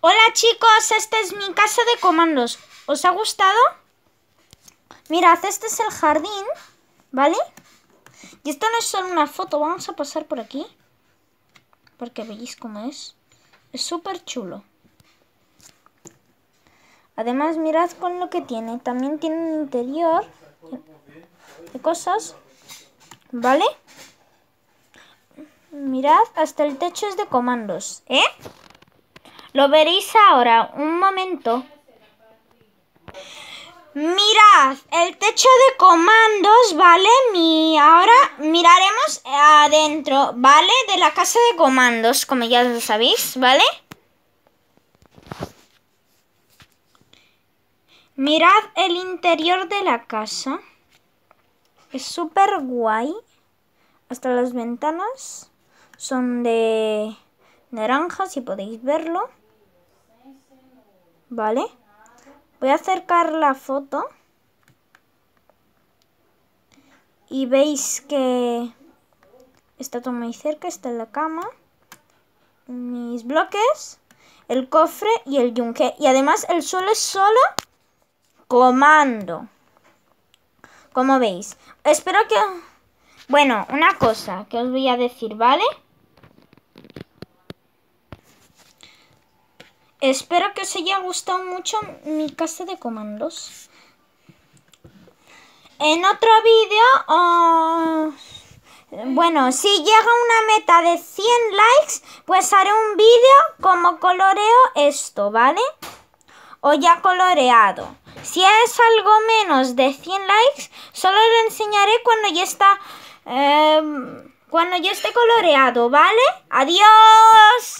Hola chicos, esta es mi casa de comandos. ¿Os ha gustado? Mirad, este es el jardín, ¿vale? Y esto no es solo una foto, vamos a pasar por aquí. Porque veis cómo es. Es súper chulo. Además, mirad con lo que tiene. También tiene un interior de cosas, ¿vale? Mirad, hasta el techo es de comandos, ¿eh? Lo veréis ahora. Un momento. Mirad, el techo de comandos, ¿vale? ahora miraremos adentro, ¿vale? De la casa de comandos, como ya lo sabéis, ¿vale? Mirad el interior de la casa. Es súper guay. Hasta las ventanas son de naranja, si podéis verlo. ¿vale? Voy a acercar la foto y veis que está todo muy cerca, está en la cama, mis bloques, el cofre y el yunque. Y además el suelo es solo comando. Como veis. Espero que... Bueno, una cosa que os voy a decir, ¿vale? Espero que os haya gustado mucho mi casa de comandos. En otro vídeo, oh, bueno, si llega una meta de 100 likes, pues haré un vídeo como coloreo esto, ¿vale? O ya coloreado. Si es algo menos de 100 likes, solo lo enseñaré cuando ya está... Eh, cuando ya esté coloreado, ¿vale? ¡Adiós!